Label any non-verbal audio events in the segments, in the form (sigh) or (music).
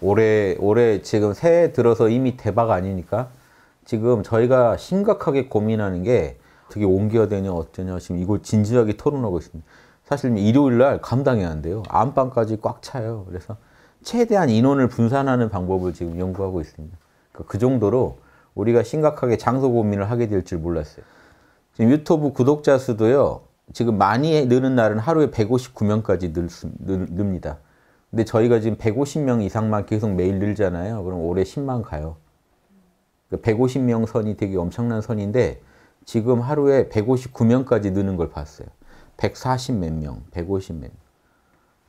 올해 올해 지금 새해 들어서 이미 대박 아니니까 지금 저희가 심각하게 고민하는 게 어떻게 옮겨야 되냐 어쩌냐 지금 이걸 진지하게 토론하고 있습니다. 사실 일요일 날감당이안돼요 안방까지 꽉 차요. 그래서 최대한 인원을 분산하는 방법을 지금 연구하고 있습니다. 그러니까 그 정도로 우리가 심각하게 장소 고민을 하게 될 줄 몰랐어요. 지금 유튜브 구독자 수도요. 지금 많이 느는 날은 하루에 159명까지 늘, 늘, 늡니다. 근데 저희가 지금 150명 이상만 계속 매일 늘잖아요. 그럼 올해 10만 가요. 150명 그러니까 선이 되게 엄청난 선인데 지금 하루에 159명까지 느는 걸 봤어요. 140 몇 명, 150 몇 명.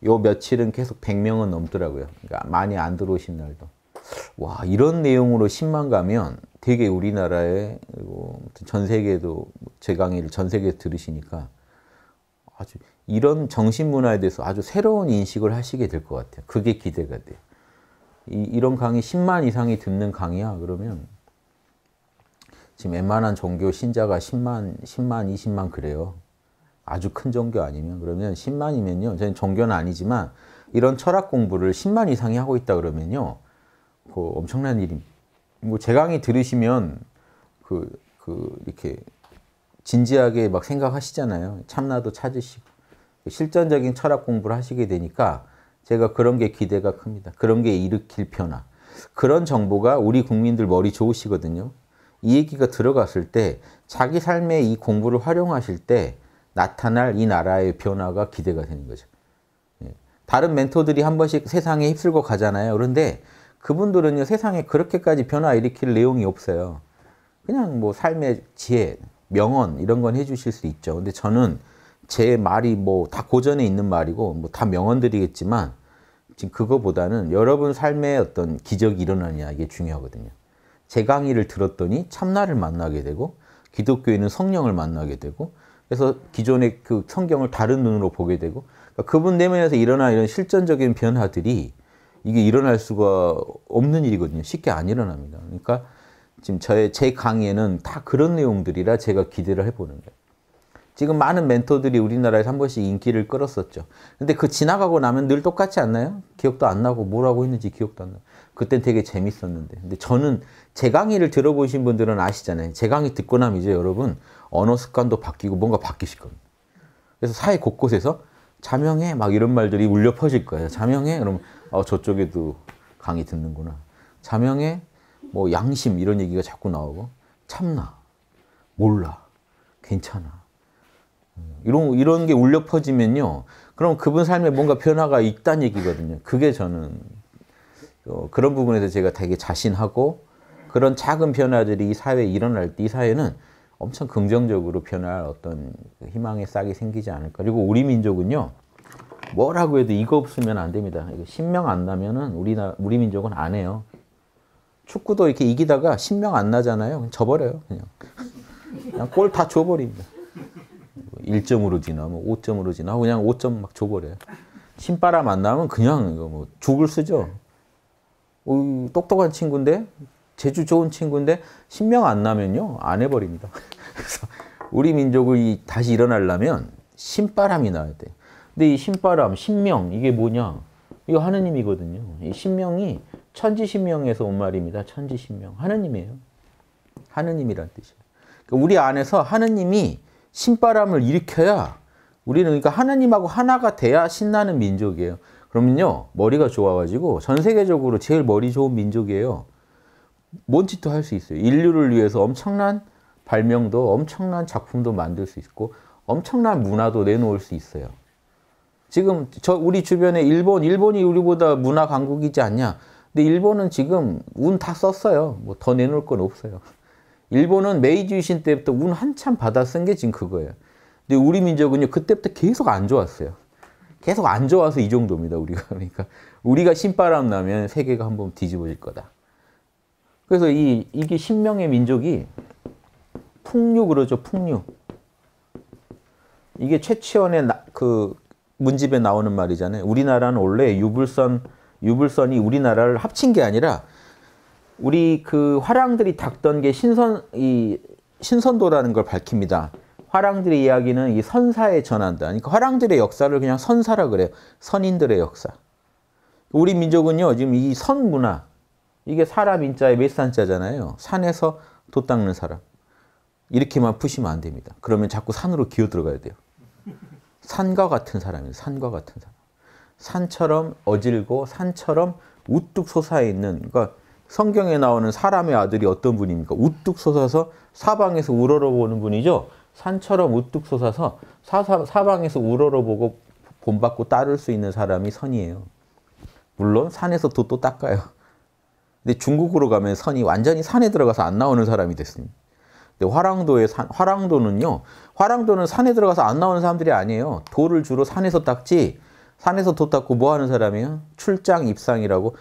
요 며칠은 계속 100명은 넘더라고요. 그러니까 많이 안 들어오신 날도. 와 이런 내용으로 10만 가면 되게 우리나라에 전 세계도 뭐 제 강의를 전 세계에서 들으시니까 아주 이런 정신문화에 대해서 아주 새로운 인식을 하시게 될 것 같아요. 그게 기대가 돼요. 이, 이런 강의 10만 이상이 듣는 강의야 그러면 지금 웬만한 종교 신자가 10만, 10만, 20만 그래요. 아주 큰 종교 아니면 그러면 10만이면요. 저는 종교는 아니지만 이런 철학 공부를 10만 이상이 하고 있다 그러면요. 그 엄청난 일입뭐제 강의 들으시면 그, 그 이렇게 진지하게 막 생각하시잖아요. 참나도 찾으시고. 실전적인 철학 공부를 하시게 되니까 제가 그런 게 기대가 큽니다. 그런 게 일으킬 변화. 그런 정보가 우리 국민들 머리 좋으시거든요. 이 얘기가 들어갔을 때 자기 삶의이 공부를 활용하실 때 나타날 이 나라의 변화가 기대가 되는 거죠. 예. 다른 멘토들이 한 번씩 세상에 휩쓸고 가잖아요. 그런데 그분들은요, 세상에 그렇게까지 변화 일으킬 내용이 없어요. 그냥 뭐 삶의 지혜, 명언 이런 건 해주실 수 있죠. 근데 저는 제 말이 뭐 다 고전에 있는 말이고 뭐 다 명언들이겠지만 지금 그거보다는 여러분 삶에 어떤 기적이 일어나냐 이게 중요하거든요. 제 강의를 들었더니 참나를 만나게 되고 기독교에는 성령을 만나게 되고 그래서 기존의 그 성경을 다른 눈으로 보게 되고 그러니까 그분 내면에서 일어나 이런 실전적인 변화들이 이게 일어날 수가 없는 일이거든요. 쉽게 안 일어납니다. 그러니까 지금 저의 제 강의에는 다 그런 내용들이라 제가 기대를 해보는 거예요. 지금 많은 멘토들이 우리나라에서 한 번씩 인기를 끌었었죠. 근데 그 지나가고 나면 늘 똑같지 않나요? 기억도 안 나고 뭘하고있는지 기억도 안 나고. 그땐 되게 재밌었는데. 근데 저는 제 강의를 들어보신 분들은 아시잖아요. 제 강의 듣고 나면 이제 여러분 언어 습관도 바뀌고 뭔가 바뀌실 겁니다. 그래서 사회 곳곳에서 자명해 막 이런 말들이 울려 퍼질 거예요. 자명해? 그러면 어, 저쪽에도 강의 듣는구나. 자명해? 뭐 양심 이런 얘기가 자꾸 나오고 참나, 몰라, 괜찮아 음, 이런 이런 게 울려 퍼지면요. 그럼 그분 삶에 뭔가 변화가 있다는 얘기거든요. 그게 저는 어, 그런 부분에서 제가 되게 자신하고 그런 작은 변화들이 이 사회에 일어날 때이 사회는 엄청 긍정적으로 변할 어떤 그 희망의 싹이 생기지 않을까. 그리고 우리 민족은요. 뭐라고 해도 이거 없으면 안 됩니다. 이거 신명 안 나면은 우리나 우리 민족은 안 해요. 축구도 이렇게 이기다가 신명 안 나잖아요. 져버려요. 그냥. 그냥 골다 줘버립니다. 1점으로 뭐 지나, 뭐 5점으로 지나, 그냥 5점 막 줘버려요. 신바람 안 나면 그냥 이거 뭐 죽을 쓰죠. 오, 똑똑한 친구인데, 제주 좋은 친구인데, 신명 안 나면요, 안 해버립니다. (laughs) 그래서 우리 민족이 다시 일어나려면 신바람이 나야 돼. 근데 이 신바람, 신명, 이게 뭐냐? 이거 하느님이거든요. 이 신명이 천지신명에서 온 말입니다. 천지신명. 하느님이에요. 하느님이란 뜻이에요. 그러니까 우리 안에서 하느님이 신바람을 일으켜야 우리는 그러니까 하나님하고 하나가 돼야 신나는 민족이에요. 그러면요. 머리가 좋아가지고 전 세계적으로 제일 머리 좋은 민족이에요. 뭔 짓도 할 수 있어요. 인류를 위해서 엄청난 발명도 엄청난 작품도 만들 수 있고 엄청난 문화도 내놓을 수 있어요. 지금 저 우리 주변에 일본, 일본이 우리보다 문화 강국이지 않냐? 근데 일본은 지금 운 다 썼어요. 뭐 더 내놓을 건 없어요. 일본은 메이지 유신 때부터 운 한참 받아 쓴 게 지금 그거예요. 근데 우리 민족은요, 그때부터 계속 안 좋았어요. 계속 안 좋아서 이 정도입니다, 우리가. 그러니까 우리가 신바람 나면 세계가 한번 뒤집어질 거다. 그래서 이, 이게 신명의 민족이 풍류 그러죠, 풍류. 이게 최치원의 나, 그 문집에 나오는 말이잖아요. 우리나라는 원래 유불선 유불선이 우리나라를 합친 게 아니라 우리 그 화랑들이 닦던 게 신선 이 신선도라는 걸 밝힙니다. 화랑들의 이야기는 이 선사에 전한다. 그러니까 화랑들의 역사를 그냥 선사라 그래요. 선인들의 역사. 우리 민족은요 지금 이 선문화 이게 사람 인자에 메산자잖아요. 산에서 도 닦는 사람. 이렇게만 푸시면 안 됩니다. 그러면 자꾸 산으로 기어 들어가야 돼요. 산과 같은 사람이에요. 산과 같은 사람. 산처럼 어질고 산처럼 우뚝 솟아있는 그러니까 성경에 나오는 사람의 아들이 어떤 분입니까? 우뚝 솟아서 사방에서 우러러보는 분이죠. 산처럼 우뚝 솟아서 사사, 사방에서 우러러보고 본받고 따를 수 있는 사람이 선이에요. 물론 산에서 돛도 닦아요. 근데 중국으로 가면 선이 완전히 산에 들어가서 안 나오는 사람이 됐습니다. 근데 화랑도의 산, 화랑도는요. 화랑도는 산에 들어가서 안 나오는 사람들이 아니에요. 돌을 주로 산에서 닦지 산에서 돛닦고 뭐 하는 사람이에요? 출장 입상이라고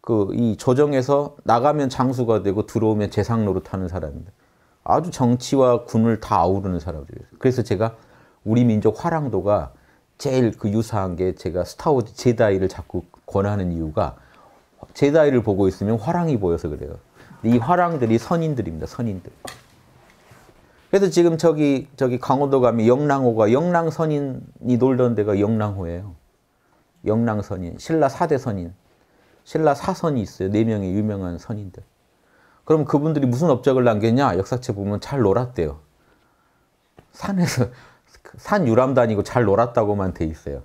그 이 조정에서 나가면 장수가 되고 들어오면 재상 노릇하는 사람입니다. 아주 정치와 군을 다 아우르는 사람이에요 그래서 제가 우리 민족 화랑도가 제일 그 유사한 게 제가 스타워즈 제다이를 자꾸 권하는 이유가 제다이를 보고 있으면 화랑이 보여서 그래요. 이 화랑들이 선인들입니다. 선인들. 그래서 지금 저기 저기 강원도 가면 영랑호가 영랑선인이 놀던 데가 영랑호예요. 영랑 선인, 신라 4대 선인, 신라 4선이 있어요. 4명의 유명한 선인들. 그럼 그분들이 무슨 업적을 남겼냐? 역사책 보면 잘 놀았대요. 산에서, (laughs) 산 유람단이고 잘 놀았다고만 돼 있어요.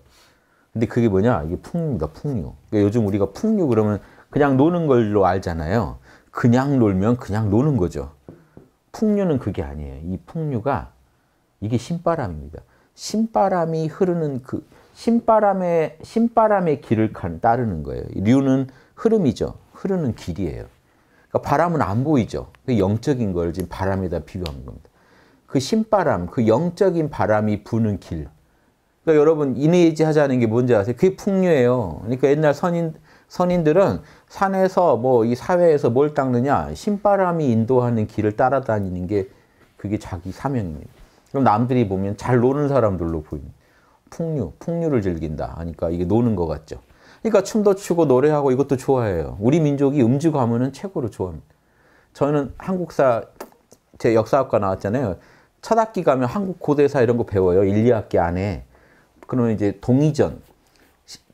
근데 그게 뭐냐? 이게 풍류입니다, 풍류. 그러니까 요즘 우리가 풍류 그러면 그냥 노는 걸로 알잖아요. 그냥 놀면 그냥 노는 거죠. 풍류는 그게 아니에요. 이 풍류가 이게 신바람입니다. 신바람이 흐르는 그 신바람의 신바람의 길을 따르는 거예요. 류는 흐름이죠. 흐르는 길이에요. 그러니까 바람은 안 보이죠. 그 영적인 걸 지금 바람에다 비교한 겁니다. 그 신바람, 그 영적인 바람이 부는 길. 그러니까 여러분 인해지 하자는 게 뭔지 아세요? 그게 풍요예요. 그러니까 옛날 선인 선인들은 산에서 뭐 이 사회에서 뭘 닦느냐 신바람이 인도하는 길을 따라다니는 게 그게 자기 사명입니다. 그럼 남들이 보면 잘 노는 사람들로 보입니다. 풍류, 풍류를 즐긴다 하니까 이게 노는 것 같죠. 그러니까 춤도 추고 노래하고 이것도 좋아해요. 우리 민족이 음주 가문은 최고로 좋아합니다. 저는 한국사 제 역사학과 나왔잖아요. 첫 학기 가면 한국 고대사 이런 거 배워요. 1, 2학기 안에. 그러면 이제 동이전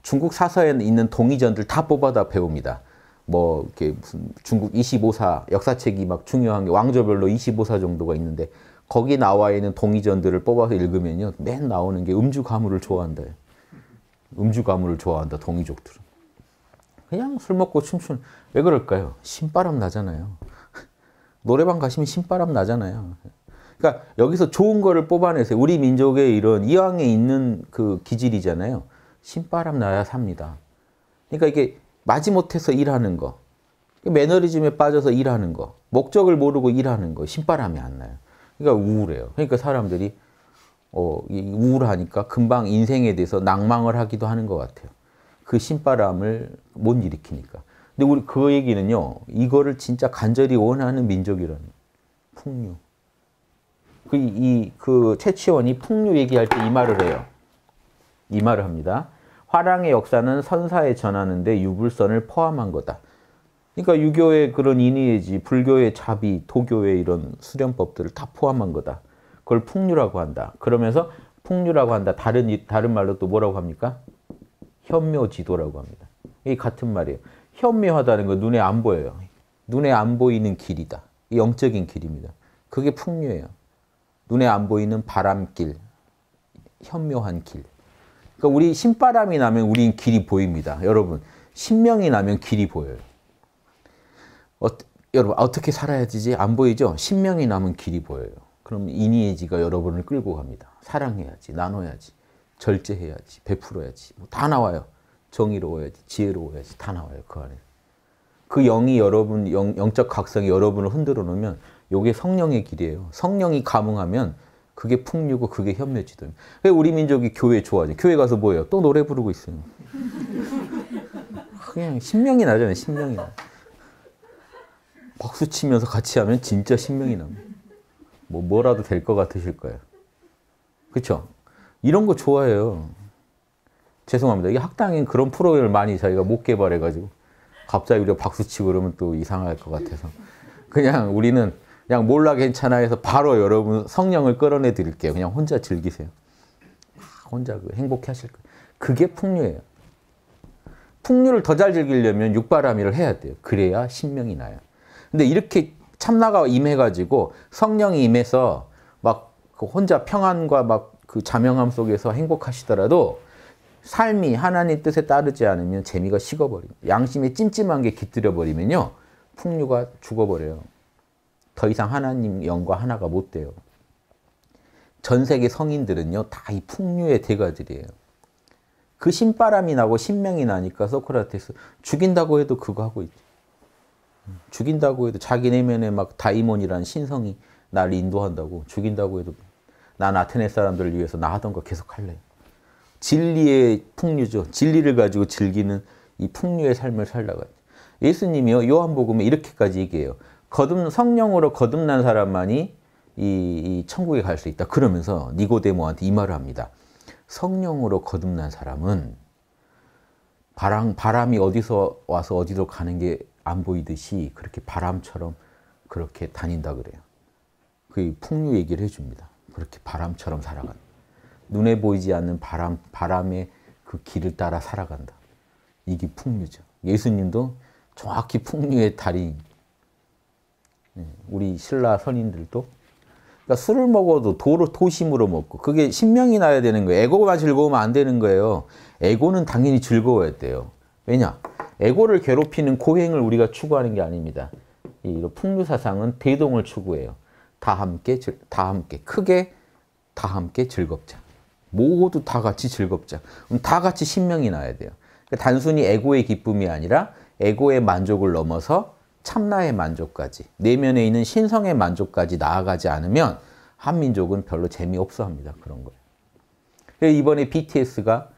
중국 사서에 있는 동이전들 다 뽑아다 배웁니다. 뭐 이렇게 무슨 중국 25사 역사책이 막 중요한 게 왕조별로 25사 정도가 있는데 거기 나와 있는 동의전들을 뽑아서 읽으면요. 맨 나오는 게 음주 가물을 좋아한다. 음주 가물을 좋아한다. 동의족들은. 그냥 술 먹고 춤추는 왜 그럴까요? 신바람 나잖아요. (laughs) 노래방 가시면 신바람 나잖아요. 그러니까 여기서 좋은 거를 뽑아내세요. 우리 민족의 이런 이왕에 있는 그 기질이잖아요. 신바람 나야 삽니다. 그러니까 이게 마지못해서 일하는 거, 매너리즘에 빠져서 일하는 거, 목적을 모르고 일하는 거, 신바람이 안 나요. 그러니까 우울해요. 그러니까 사람들이 어, 우울하니까 금방 인생에 대해서 낭망을 하기도 하는 것 같아요. 그 신바람을 못 일으키니까. 근데 우리 그 얘기는요. 이거를 진짜 간절히 원하는 민족이라는 풍류. 그, 이, 그, 최치원이 풍류 얘기할 때 이 말을 해요. 이 말을 합니다. 화랑의 역사는 선사에 전하는데 유불선을 포함한 거다. 그러니까 유교의 그런 인의의지, 불교의 자비, 도교의 이런 수련법들을 다 포함한 거다. 그걸 풍류라고 한다. 그러면서 풍류라고 한다. 다른 다른 말로 또 뭐라고 합니까? 현묘지도라고 합니다. 이 같은 말이에요. 현묘하다는 건 눈에 안 보여요. 눈에 안 보이는 길이다. 영적인 길입니다. 그게 풍류예요. 눈에 안 보이는 바람길, 현묘한 길. 그러니까 우리 신바람이 나면 우린 길이 보입니다. 여러분, 신명이 나면 길이 보여요. 어, 여러분 어떻게 살아야 되지? 안 보이죠? 신명이 남은 길이 보여요. 그럼 이니에지가 여러분을 끌고 갑니다. 사랑해야지, 나눠야지, 절제해야지, 베풀어야지. 뭐다 나와요. 정의로워야지, 지혜로워야지. 다 나와요. 그 안에. 그 영이 여러분, 영, 적 각성이 여러분을 흔들어 놓으면 이게 성령의 길이에요. 성령이 감흥하면 그게 풍류고 그게 현묘지도입니 우리 민족이 교회 좋아하죠. 교회 가서 뭐예요? 또 노래 부르고 있어요. 그냥 신명이 나잖아요. 신명이 나. 박수 치면서 같이 하면 진짜 신명이 납니다. 뭐 뭐라도 될 것 같으실 거예요. 그렇죠? 이런 거 좋아해요. 죄송합니다. 이게 학당엔 그런 프로그램을 많이 자기가 못 개발해가지고 갑자기 우리가 박수 치고 그러면 또 이상할 것 같아서 그냥 우리는 그냥 몰라 괜찮아 해서 바로 여러분 성령을 끌어내 드릴게요. 그냥 혼자 즐기세요. 혼자 그 행복해 하실 거예요. 그게 풍류예요. 풍류를 더 잘 즐기려면 육바람이를 해야 돼요. 그래야 신명이 나요. 근데 이렇게 참나가 임해가지고 성령이 임해서 막 그 혼자 평안과 막 그 자명함 속에서 행복하시더라도 삶이 하나님 뜻에 따르지 않으면 재미가 식어버립니다. 양심에 찜찜한 게 깃들여버리면요. 풍류가 죽어버려요. 더 이상 하나님 영과 하나가 못 돼요. 전 세계 성인들은요. 다 이 풍류의 대가들이에요. 그 신바람이 나고 신명이 나니까 소크라테스 죽인다고 해도 그거 하고 있죠. 죽인다고 해도 자기 내면에 막 다이몬이라는 신성이 날 인도한다고 죽인다고 해도 난 아테네 사람들을 위해서 나 하던 거 계속 할래. 진리의 풍류죠. 진리를 가지고 즐기는 이 풍류의 삶을 살다가 예수님이요 요한복음에 이렇게까지 얘기해요. 거듭 성령으로 거듭난 사람만이 이, 이 천국에 갈 수 있다. 그러면서 니고데모한테 이 말을 합니다. 성령으로 거듭난 사람은 바람, 바람이 어디서 와서 어디로 가는 게안 보이듯이 그렇게 바람처럼 그렇게 다닌다 그래요. 그 풍류 얘기를 해줍니다. 그렇게 바람처럼 살아간 눈에 보이지 않는 바람, 바람의 그 길을 따라 살아간다. 이게 풍류죠. 예수님도 정확히 풍류의 달인. 네, 우리 신라 선인들도 그러니까 술을 먹어도 도로 도심으로 먹고 그게 신명이 나야 되는 거예요. 에고만 즐거우면 안 되는 거예요. 에고는 당연히 즐거워야 돼요. 왜냐? 에고를 괴롭히는 고행을 우리가 추구하는 게 아닙니다. 이 풍류 사상은 대동을 추구해요. 다 함께 즐, 다 함께 크게 다 함께 즐겁자. 모두 다 같이 즐겁자. 그럼 다 같이 신명이 나야 돼요. 그러니까 단순히 에고의 기쁨이 아니라 에고의 만족을 넘어서 참나의 만족까지 내면에 있는 신성의 만족까지 나아가지 않으면 한민족은 별로 재미없어 합니다. 그런 거예요. 이번에 BTS가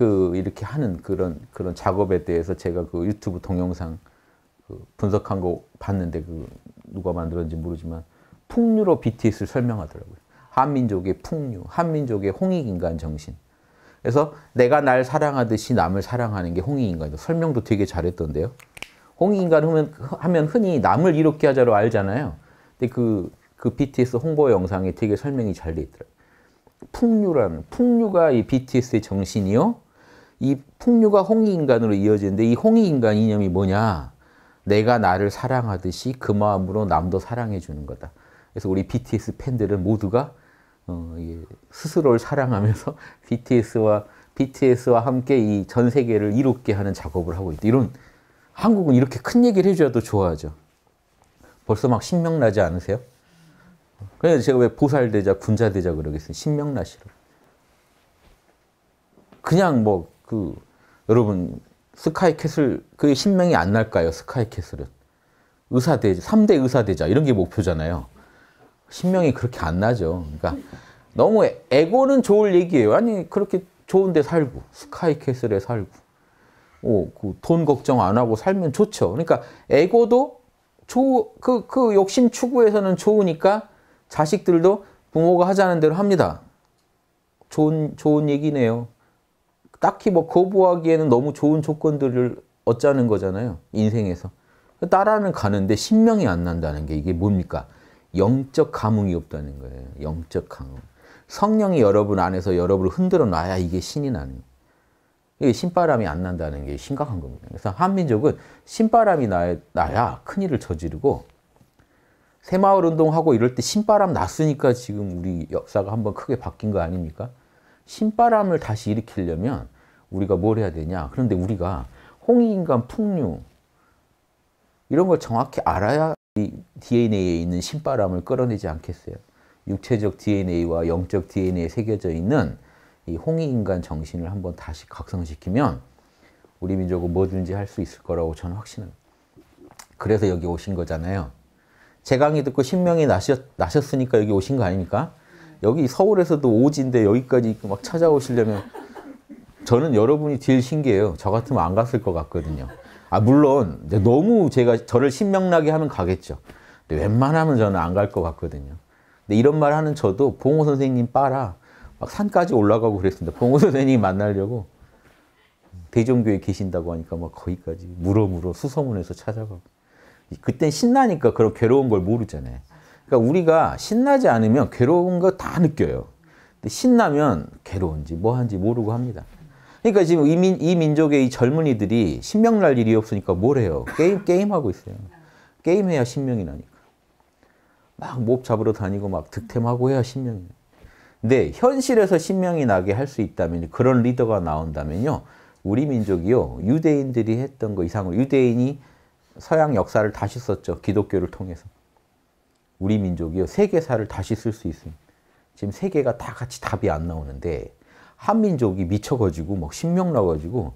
그 이렇게 하는 그런 그런 작업에 대해서 제가 그 유튜브 동영상 그 분석한 거 봤는데 그 누가 만들었는지 모르지만 풍류로 BTS를 설명하더라고요. 한민족의 풍류, 한민족의 홍익인간 정신. 그래서 내가 날 사랑하듯이 남을 사랑하는 게 홍익인간이다. 설명도 되게 잘했던데요. 홍익인간 하면, 하면 흔히 남을 이롭게 하자로 알잖아요. 근데 그, 그 BTS 홍보 영상이 되게 설명이 잘 돼 있더라고요. 풍류라는, 풍류가 이 BTS의 정신이요. 이 풍류가 홍익인간으로 이어지는데 이 홍익인간 이념이 뭐냐? 내가 나를 사랑하듯이 그 마음으로 남도 사랑해 주는 거다. 그래서 우리 BTS 팬들은 모두가 어, 스스로를 사랑하면서 (laughs) BTS와 BTS와 함께 이 전 세계를 이롭게 하는 작업을 하고 있다. 이런 한국은 이렇게 큰 얘기를 해줘야 좋아하죠. 벌써 막 신명나지 않으세요? 그래서 제가 왜 보살되자, 군자되자 그러겠어요. 신명나시로. 그냥 뭐그 여러분 스카이캐슬 그 신명이 안 날까요? 스카이캐슬은 의사대 3대 의사대자 이런 게 목표잖아요. 신명이 그렇게 안 나죠. 그러니까 너무 에고는 좋을 얘기예요. 아니 그렇게 좋은데 살고 스카이캐슬에 살고 오, 그돈 걱정 안 하고 살면 좋죠. 그러니까 에고도 그그 그 욕심 추구에서는 좋으니까 자식들도 부모가 하자는 대로 합니다. 좋은 좋은 얘기네요. 딱히 뭐 거부하기에는 너무 좋은 조건들을 얻자는 거잖아요. 인생에서. 따라는 가는데 신명이 안 난다는 게 이게 뭡니까? 영적 감흥이 없다는 거예요. 영적 감흥. 성령이 여러분 안에서 여러분을 흔들어 놔야 이게 신이 나는 거예요. 이게 신바람이 안 난다는 게 심각한 겁니다. 그래서 한민족은 신바람이 나야, 나야 큰일을 저지르고 새마을 운동하고 이럴 때 신바람 났으니까 지금 우리 역사가 한번 크게 바뀐 거 아닙니까? 신바람을 다시 일으키려면 우리가 뭘 해야 되냐. 그런데 우리가 홍익인간 풍류 이런 걸 정확히 알아야 이 DNA에 있는 신바람을 끌어내지 않겠어요. 육체적 DNA와 영적 DNA에 새겨져 있는 이 홍익인간 정신을 한번 다시 각성시키면 우리 민족은 뭐든지 할 수 있을 거라고 저는 확신합 그래서 여기 오신 거잖아요. 제 강의 듣고 신명이 나셨, 나셨으니까 여기 오신 거 아닙니까? 여기 서울에서도 오지인데 여기까지 막 찾아오시려면 저는 여러분이 제일 신기해요. 저 같으면 안 갔을 것 같거든요. 아 물론 이제 너무 제가 저를 신명나게 하면 가겠죠. 근데 웬만하면 저는 안 갈 것 같거든요. 근데 이런 말 하는 저도 봉호 선생님 빠라 막 산까지 올라가고 그랬습니다. 봉호 선생님 만나려고 대종교에 계신다고 하니까 막 거기까지 물어물어 수소문해서 찾아가고 그땐 신나니까 그런 괴로운 걸 모르잖아요. 그러니까 우리가 신나지 않으면 괴로운 거 다 느껴요. 근데 신나면 괴로운지 뭐한지 모르고 합니다. 그러니까 지금 이, 민, 이 민족의 이 젊은이들이 신명 날 일이 없으니까 뭘 해요? 게임, 게임하고 있어요. 게임해야 신명이 나니까. 막 몹 잡으러 다니고 막 득템하고 해야 신명이 나요. 근데 현실에서 신명이 나게 할 수 있다면 그런 리더가 나온다면요. 우리 민족이요. 유대인들이 했던 거 이상으로 유대인이 서양 역사를 다시 썼죠. 기독교를 통해서. 우리 민족이요 세계사를 다시 쓸 수 있습니다. 지금 세계가 다 같이 답이 안 나오는데 한민족이 미쳐가지고 막 신명 나가지고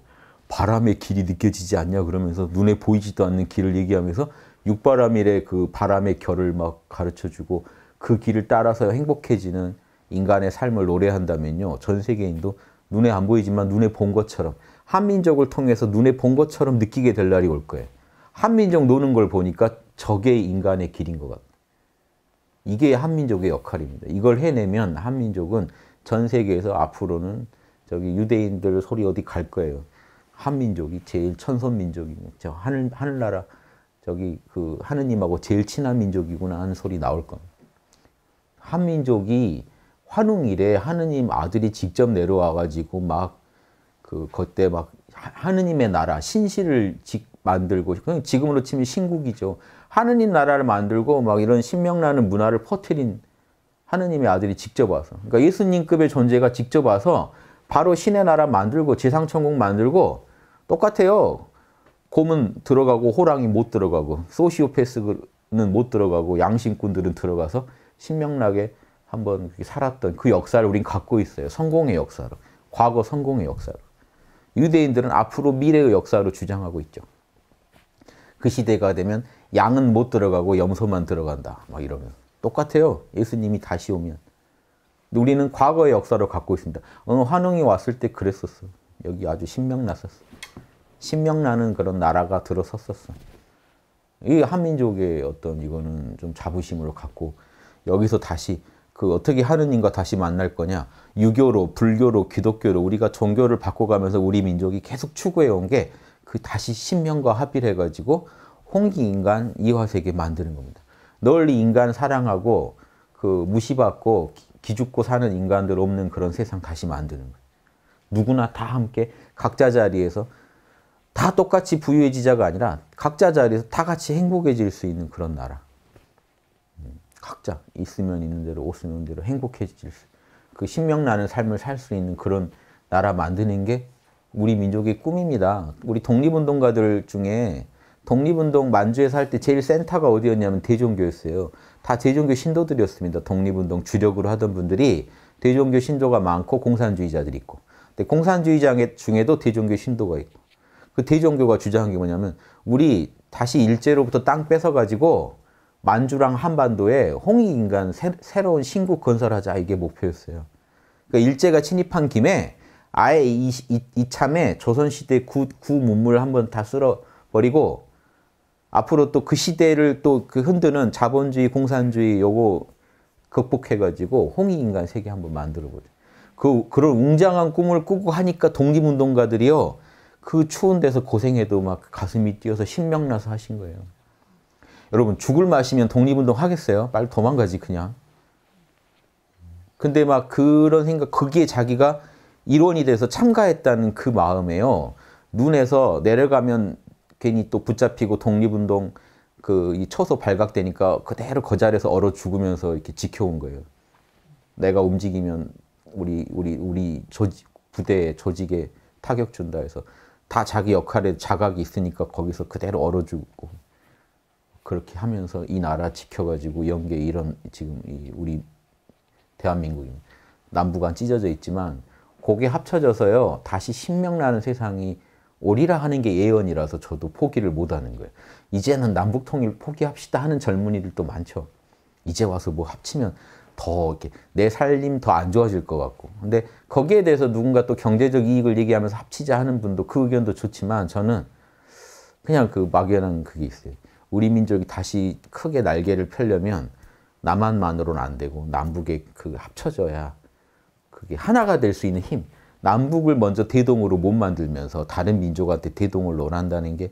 바람의 길이 느껴지지 않냐 그러면서 눈에 보이지도 않는 길을 얘기하면서 육바람일의 그 바람의 결을 막 가르쳐주고 그 길을 따라서 행복해지는 인간의 삶을 노래한다면요 전 세계인도 눈에 안 보이지만 눈에 본 것처럼 한민족을 통해서 눈에 본 것처럼 느끼게 될 날이 올 거예요. 한민족 노는 걸 보니까 저게 인간의 길인 것 같아요. 이게 한민족의 역할입니다. 이걸 해내면 한민족은 전 세계에서 앞으로는 저기 유대인들 소리 어디 갈 거예요. 한민족이 제일 천선민족이고 저 하늘 하늘나라 저기 그 하느님하고 제일 친한 민족이구나 하는 소리 나올 겁니다. 한민족이 환웅일에 하느님 아들이 직접 내려와 가지고 막그 그때 막 그 하느님의 나라 신시를 직 만들고 그냥 지금으로 치면 신국이죠. 하느님 나라를 만들고 막 이런 신명나는 문화를 퍼뜨린 하느님의 아들이 직접 와서 그러니까 예수님급의 존재가 직접 와서 바로 신의 나라 만들고 지상천국 만들고 똑같아요. 곰은 들어가고 호랑이 못 들어가고 소시오패스는 못 들어가고 양심꾼들은 들어가서 신명나게 한번 살았던 그 역사를 우린 갖고 있어요. 성공의 역사로. 과거 성공의 역사로. 유대인들은 앞으로 미래의 역사로 주장하고 있죠. 그 시대가 되면 양은 못 들어가고 염소만 들어간다. 막 이러면. 똑같아요. 예수님이 다시 오면. 우리는 과거의 역사를 갖고 있습니다. 어느 환웅이 왔을 때 그랬었어. 여기 아주 신명났었어. 신명나는 그런 나라가 들어섰었어. 이 한민족의 어떤 이거는 좀 자부심으로 갖고 여기서 다시 그 어떻게 하느님과 다시 만날 거냐 유교로 불교로 기독교로 우리가 종교를 바꿔가면서 우리 민족이 계속 추구해온 게 그 다시 신명과 합의를 해가지고 홍기인간 이화세계 만드는 겁니다. 널리 인간 사랑하고 그 무시받고 기죽고 사는 인간들 없는 그런 세상 다시 만드는 거예요. 누구나 다 함께 각자 자리에서 다 똑같이 부유해지자가 아니라 각자 자리에서 다 같이 행복해질 수 있는 그런 나라. 음, 각자 있으면 있는 대로 없으면 대로 행복해질 수, 그 신명나는 삶을 살 수 있는 그런 나라 만드는 게 우리 민족의 꿈입니다. 우리 독립운동가들 중에 독립운동 만주에서 할 때 제일 센터가 어디였냐면 대종교였어요. 다 대종교 신도들이었습니다. 독립운동 주력으로 하던 분들이 대종교 신도가 많고 공산주의자들이 있고 근데 공산주의자 중에도 대종교 신도가 있고 그 대종교가 주장한 게 뭐냐면 우리 다시 일제로부터 땅 뺏어가지고 만주랑 한반도에 홍익인간 새, 로운 신국 건설하자 이게 목표였어요. 그러니까 일제가 침입한 김에 아예 이, 이, 참에 조선시대 구, 구 문물을 한번 다 쓸어버리고 앞으로 또 그 시대를 또 그 흔드는 자본주의, 공산주의 요거 극복해가지고 홍익인간 세계 한번 만들어보자. 그, 그런 웅장한 꿈을 꾸고 하니까 독립운동가들이요. 그 추운 데서 고생해도 막 가슴이 뛰어서 신명나서 하신 거예요. 여러분, 죽을 마시면 독립운동 하겠어요? 빨리 도망가지, 그냥. 근데 막 그런 생각, 거기에 자기가 일원이 돼서 참가했다는 그 마음에요. 눈에서 내려가면 괜히 또 붙잡히고 독립운동 그이 쳐소 발각되니까 그대로 거그 자리에서 얼어 죽으면서 이렇게 지켜온 거예요. 내가 움직이면 우리 우리 우리 조직 부대에 조직에 타격 준다 해서 다 자기 역할에 자각이 있으니까 거기서 그대로 얼어 죽고 그렇게 하면서 이 나라 지켜가지고 연계 이런 지금 이 우리 대한민국이 남북안 찢어져 있지만 그게 합쳐져서요 다시 신명나는 세상이 오리라 하는 게 예언이라서 저도 포기를 못하는 거예요. 이제는 남북 통일 포기합시다 하는 젊은이들도 많죠. 이제 와서 뭐 합치면 더 이렇게 내 살림 더 안 좋아질 것 같고. 근데 거기에 대해서 누군가 또 경제적 이익을 얘기하면서 합치자 하는 분도 그 의견도 좋지만 저는 그냥 그 막연한 그게 있어요. 우리 민족이 다시 크게 날개를 펴려면 남한만으로는 안 되고 남북의 그 합쳐져야 그게 하나가 될 수 있는 힘. 남북을 먼저 대동으로 못 만들면서 다른 민족한테 대동을 논한다는 게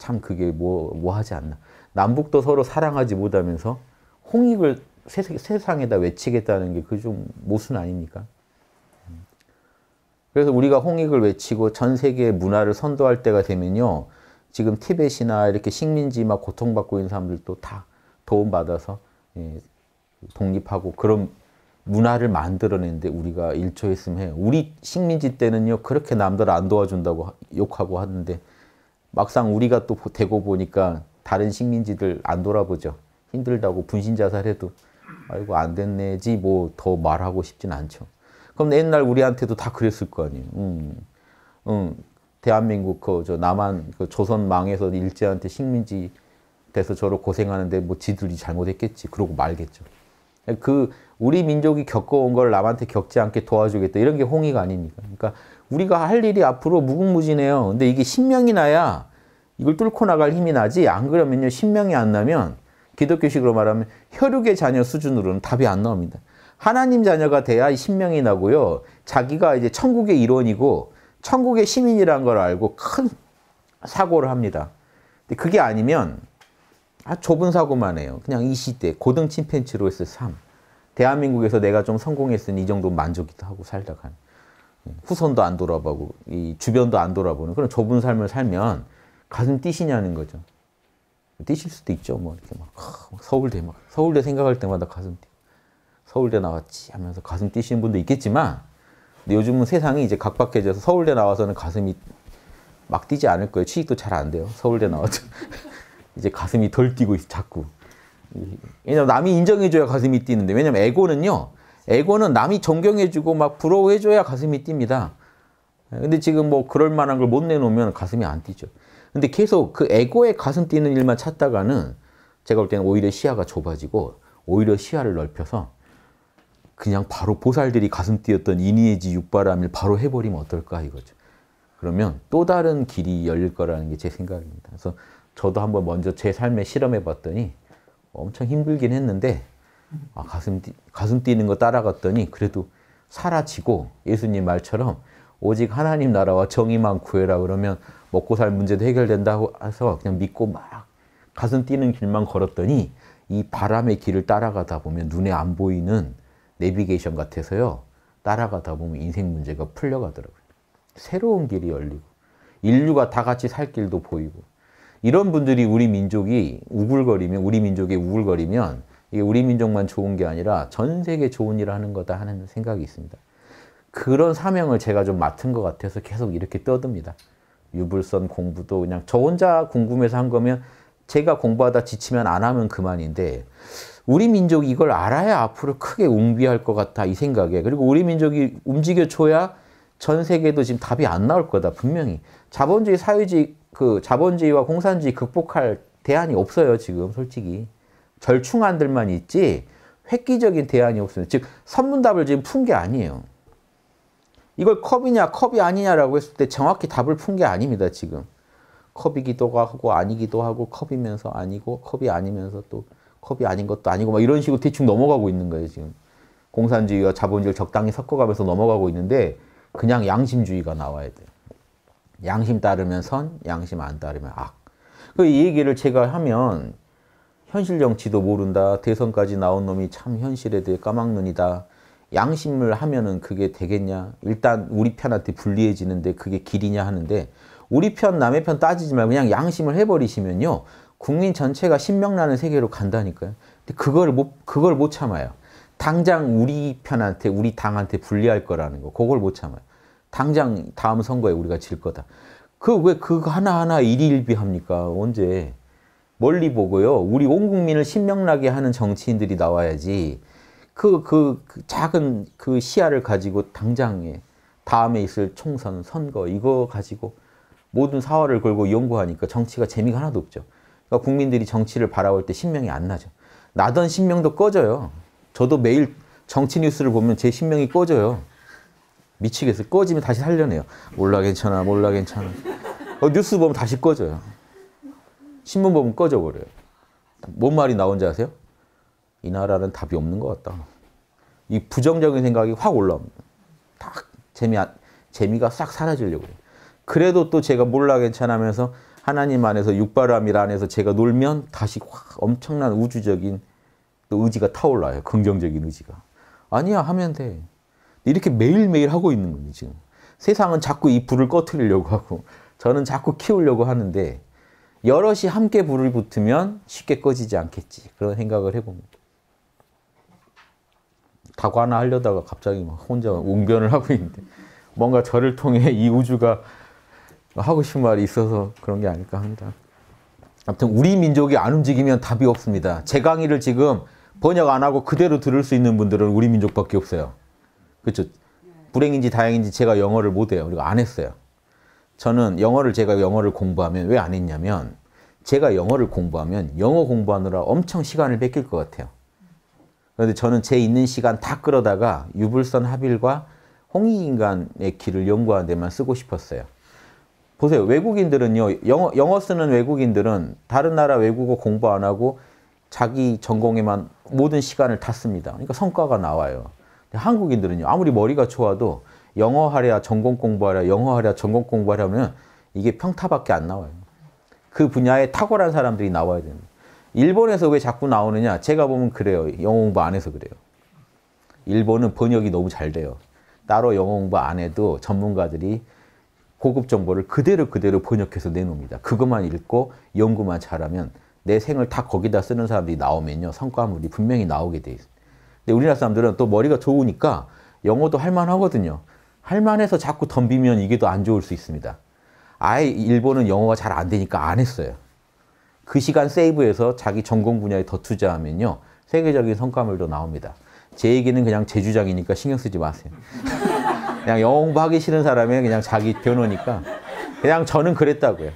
참 그게 뭐, 뭐 하지 않나. 남북도 서로 사랑하지 못하면서 홍익을 세상, 에다 외치겠다는 게 그 좀 모순 아닙니까? 그래서 우리가 홍익을 외치고 전 세계의 문화를 선도할 때가 되면요. 지금 티벳이나 이렇게 식민지 막 고통받고 있는 사람들도 다 도움받아서 예, 독립하고 그런 문화를 만들어낸데 우리가 일초했으면해 우리 식민지 때는요 그렇게 남들 안 도와준다고 욕하고 하는데 막상 우리가 또 대고 보니까 다른 식민지들 안 돌아보죠. 힘들다고 분신 자살해도 아이고 안 됐네지 뭐 더 말하고 싶진 않죠. 그럼 옛날 우리한테도 다 그랬을 거 아니에요. 음, 음, 대한민국 그 저 남한 그 조선 망해서 일제한테 식민지 돼서 저로 고생하는데 뭐 지들이 잘못했겠지 그러고 말겠죠. 그 우리 민족이 겪어온 걸 남한테 겪지 않게 도와주겠다. 이런 게 홍의가 아닙니까? 그러니까 우리가 할 일이 앞으로 무궁무진해요. 근데 이게 신명이 나야 이걸 뚫고 나갈 힘이 나지 안 그러면요. 신명이 안 나면 기독교식으로 말하면 혈육의 자녀 수준으로는 답이 안 나옵니다. 하나님 자녀가 돼야 신명이 나고요. 자기가 이제 천국의 일원이고 천국의 시민이라는 걸 알고 큰 사고를 합니다. 근데 그게 아니면 아 좁은 사고만 해요. 그냥 이 시대 고등 침팬치로 해서 삶. 대한민국에서 내가 좀 성공했으니 이 정도 만족이다 하고 살다 간 예, 후손도 안 돌아보고 이 주변도 안 돌아보는 그런 좁은 삶을 살면 가슴 뛰시냐는 거죠. 뛰실 수도 있죠. 뭐 이렇게 막, 막 서울대 막 서울대 생각할 때마다 가슴 뛰. 서울대 나왔지 하면서 가슴 뛰시는 분도 있겠지만 근데 요즘은 세상이 이제 각박해져서 서울대 나와서는 가슴이 막 뛰지 않을 거예요. 취직도 잘 안 돼요. 서울대 나와서 (laughs) 이제 가슴이 덜 뛰고 있어 자꾸. 왜냐면 남이 인정해줘야 가슴이 뛰는데 왜냐면 에고는요. 에고는 남이 존경해주고 막 부러워해줘야 가슴이 뜁니다. 근데 지금 뭐 그럴 만한 걸 못 내놓으면 가슴이 안 뛰죠. 근데 계속 그 에고의 가슴 뛰는 일만 찾다가는 제가 볼 때는 오히려 시야가 좁아지고 오히려 시야를 넓혀서 그냥 바로 보살들이 가슴 뛰었던 인이의지 육바람을 바로 해버리면 어떨까 이거죠. 그러면 또 다른 길이 열릴 거라는 게 제 생각입니다. 그래서 저도 한번 먼저 제 삶에 실험해 봤더니 엄청 힘들긴 했는데 아, 가슴, 뛰, 가슴 뛰는 거 따라갔더니 그래도 사라지고 예수님 말처럼 오직 하나님 나라와 정의만 구해라 그러면 먹고 살 문제도 해결된다고 해서 그냥 믿고 막 가슴 뛰는 길만 걸었더니 이 바람의 길을 따라가다 보면 눈에 안 보이는 내비게이션 같아서요. 따라가다 보면 인생 문제가 풀려가더라고요. 새로운 길이 열리고 인류가 다 같이 살 길도 보이고 이런 분들이 우리 민족이 우글거리면 우리 민족이 우글거리면 이게 우리 민족만 좋은 게 아니라 전 세계 좋은 일을 하는 거다 하는 생각이 있습니다. 그런 사명을 제가 좀 맡은 것 같아서 계속 이렇게 떠듭니다. 유불선 공부도 그냥 저 혼자 궁금해서 한 거면 제가 공부하다 지치면 안 하면 그만인데 우리 민족이 이걸 알아야 앞으로 크게 웅비할 것 같아 이 생각에 그리고 우리 민족이 움직여줘야 전 세계도 지금 답이 안 나올 거다 분명히 자본주의 사회주의 그 자본주의와 공산주의 극복할 대안이 없어요, 지금 솔직히. 절충안들만 있지 획기적인 대안이 없습니다. 즉 선문답을 지금 푼 게 아니에요. 이걸 컵이냐 컵이 아니냐라고 했을 때 정확히 답을 푼 게 아닙니다. 지금 컵이기도 하고 아니기도 하고 컵이면서 아니고 컵이 아니면서 또 컵이 아닌 것도 아니고 막 이런 식으로 대충 넘어가고 있는 거예요. 지금 공산주의와 자본주의를 적당히 섞어가면서 넘어가고 있는데 그냥 양심주의가 나와야 돼요. 양심 따르면 선, 양심 안 따르면 악. 그 얘기를 제가 하면 현실 정치도 모른다. 대선까지 나온 놈이 참 현실에 대해 까막눈이다. 양심을 하면은 그게 되겠냐? 일단 우리 편한테 불리해지는데 그게 길이냐 하는데 우리 편 남의 편 따지지 말고 그냥 양심을 해버리시면요 국민 전체가 신명나는 세계로 간다니까요. 근데 그걸 못 그걸 못 참아요. 당장 우리 편한테 우리 당한테 불리할 거라는 거 그걸 못 참아요. 당장 다음 선거에 우리가 질 거다. 그 왜그거 하나하나 일일비합니까? 언제 멀리 보고요. 우리 온 국민을 신명나게 하는 정치인들이 나와야지. 그, 그, 그 작은 그 시야를 가지고 당장에 다음에 있을 총선 선거 이거 가지고 모든 사활을 걸고 연구하니까 정치가 재미가 하나도 없죠. 그러니까 국민들이 정치를 바라볼 때 신명이 안 나죠. 나던 신명도 꺼져요. 저도 매일 정치 뉴스를 보면 제 신명이 꺼져요. 미치겠어. 꺼지면 다시 살려내요. 몰라 괜찮아, 몰라 괜찮아. 어, 뉴스 보면 다시 꺼져요. 신문 보면 꺼져버려요. 뭔 말이 나온지 아세요? 이 나라는 답이 없는 것 같다. 이 부정적인 생각이 확 올라옵니다. 딱 재미, 재미가 싹 사라지려고 해요. 그래도 또 제가 몰라 괜찮으면서 하나님 안에서 육바람일 안에서 제가 놀면 다시 확 엄청난 우주적인 또 의지가 타올라요. 긍정적인 의지가. 아니야 하면 돼. 이렇게 매일매일 하고 있는 겁니다, 지금. 세상은 자꾸 이 불을 꺼트리려고 하고, 저는 자꾸 키우려고 하는데, 여럿이 함께 불을 붙으면 쉽게 꺼지지 않겠지. 그런 생각을 해봅니다. 다고 하 하려다가 갑자기 막 혼자 웅변을 하고 있는데, 뭔가 저를 통해 이 우주가 하고 싶은 말이 있어서 그런 게 아닐까 합니다. 아무튼 우리 민족이 안 움직이면 답이 없습니다. 제 강의를 지금 번역 안 하고 그대로 들을 수 있는 분들은 우리 민족밖에 없어요. 그렇죠. 불행인지 다행인지 제가 영어를 못해요. 그리고 안 했어요. 저는 영어를 제가 영어를 공부하면 왜 안 했냐면 제가 영어를 공부하면 영어 공부하느라 엄청 시간을 뺏길 것 같아요. 그런데 저는 제 있는 시간 다 끌어다가 유불선 합일과 홍익인간의 길을 연구하는 데만 쓰고 싶었어요. 보세요. 외국인들은요. 영어, 영어 쓰는 외국인들은 다른 나라 외국어 공부 안 하고 자기 전공에만 모든 시간을 다 씁니다. 그러니까 성과가 나와요. 한국인들은요. 아무리 머리가 좋아도 영어하랴 전공 공부하랴 영어하랴 전공 공부하랴 하면 이게 평타밖에 안 나와요. 그 분야에 탁월한 사람들이 나와야 됩니다. 일본에서 왜 자꾸 나오느냐? 제가 보면 그래요. 영어 공부 안 해서 그래요. 일본은 번역이 너무 잘 돼요. 따로 영어 공부 안 해도 전문가들이 고급 정보를 그대로 그대로 번역해서 내놓습니다. 그것만 읽고 연구만 잘하면 내 생을 다 거기다 쓰는 사람들이 나오면요. 성과물이 분명히 나오게 돼 있어요. 근데 우리나라 사람들은 또 머리가 좋으니까 영어도 할만하거든요. 할만해서 자꾸 덤비면 이게 더 안 좋을 수 있습니다. 아예 일본은 영어가 잘 안 되니까 안 했어요. 그 시간 세이브해서 자기 전공 분야에 더 투자하면요. 세계적인 성과물도 나옵니다. 제 얘기는 그냥 제 주장이니까 신경 쓰지 마세요. (laughs) 그냥 영어 공부하기 싫은 사람이 그냥 자기 변호니까 그냥 저는 그랬다고요.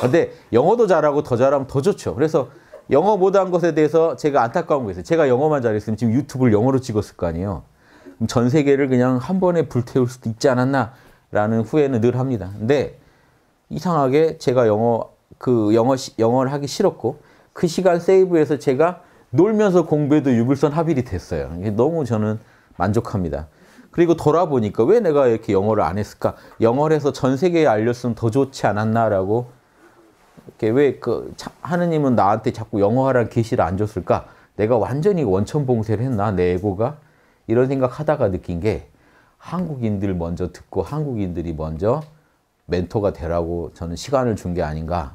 근데 영어도 잘하고 더 잘하면 더 좋죠. 그래서 영어 못 한 것에 대해서 제가 안타까운 게 있어요. 제가 영어만 잘했으면 지금 유튜브를 영어로 찍었을 거 아니에요. 전 세계를 그냥 한 번에 불태울 수도 있지 않았나라는 후회는 늘 합니다. 근데 이상하게 제가 영어 그 영어 영어를 하기 싫었고 그 시간 세이브해서 제가 놀면서 공부해도 유불선 합일이 됐어요. 너무 저는 만족합니다. 그리고 돌아보니까 왜 내가 이렇게 영어를 안 했을까? 영어를 해서 전 세계에 알렸으면 더 좋지 않았나라고 왜그 하느님은 나한테 자꾸 영어하라 계시를 안 줬을까? 내가 완전히 원천봉쇄를 했나? 내 에고가? 이런 생각하다가 느낀 게 한국인들 먼저 듣고 한국인들이 먼저 멘토가 되라고 저는 시간을 준 게 아닌가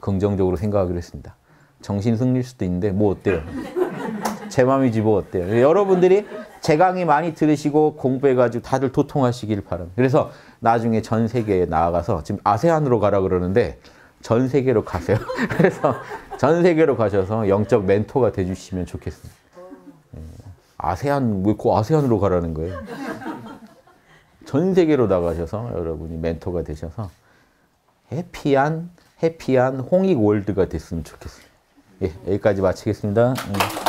긍정적으로 생각하기로 했습니다. 정신 승리일 수도 있는데 뭐 어때요? (laughs) 제마음이지뭐 어때요? 여러분들이 제 강의 많이 들으시고 공부해가지고 다들 도통하시길 바랍니다. 그래서 나중에 전 세계에 나아가서 지금 아세안으로 가라 그러는데 전 세계로 가세요. (laughs) 그래서 전 세계로 가셔서 영적 멘토가 돼주시면 좋겠습니다. 예. 아세안, 왜꼭 아세안으로 가라는 거예요? 전 세계로 나가셔서 여러분이 멘토가 되셔서 해피한, 해피한 홍익월드가 됐으면 좋겠습니 예, 여기까지 마치겠습니다. 음.